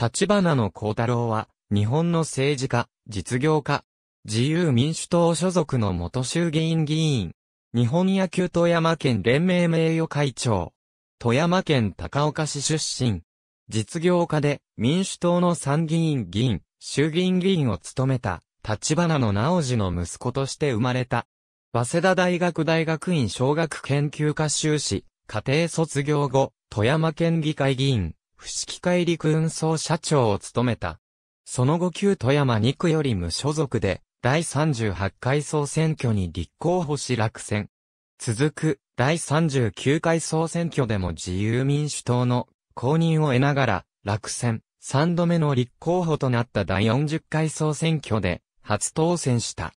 立花の幸太郎は、日本の政治家、実業家、自由民主党所属の元衆議院議員、日本野球富山県連盟名誉会長、富山県高岡市出身、実業家で民主党の参議院議員、衆議院議員を務めた、立花の直次の息子として生まれた。早稲田大学大学院小学研究科修士、家庭卒業後、富山県議会議員、不思議会陸運送社長を務めた。その後旧富山2区より無所属で、第38回総選挙に立候補し落選。続く、第39回総選挙でも自由民主党の公認を得ながら、落選、3度目の立候補となった第40回総選挙で、初当選した。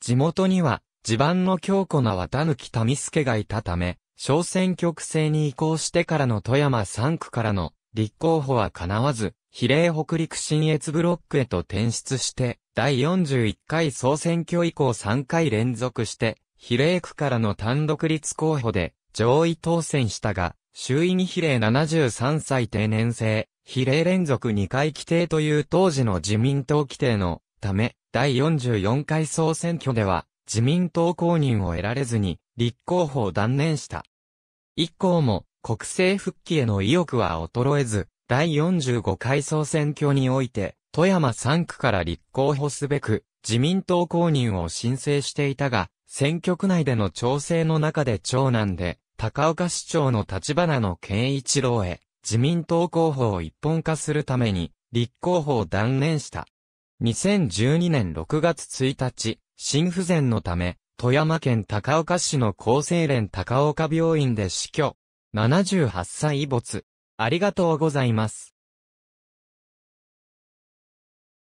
地元には、地盤の強固な綿貫民助がいたため、小選挙区制に移行してからの富山3区からの立候補は叶わず、比例北陸新越ブロックへと転出して、第41回総選挙以降3回連続して、比例区からの単独立候補で上位当選したが、衆院比例73歳定年制、比例連続2回規定という当時の自民党規定のため、第44回総選挙では、自民党公認を得られずに、立候補を断念した。以降も、国政復帰への意欲は衰えず、第45回総選挙において、富山3区から立候補すべく、自民党公認を申請していたが、選挙区内での調整の中で長男で、高岡市長の立花の健一郎へ、自民党候補を一本化するために、立候補を断念した。2012年6月1日、心不全のため、富山県高岡市の厚生連高岡病院で死去。78歳没。ありがとうございます。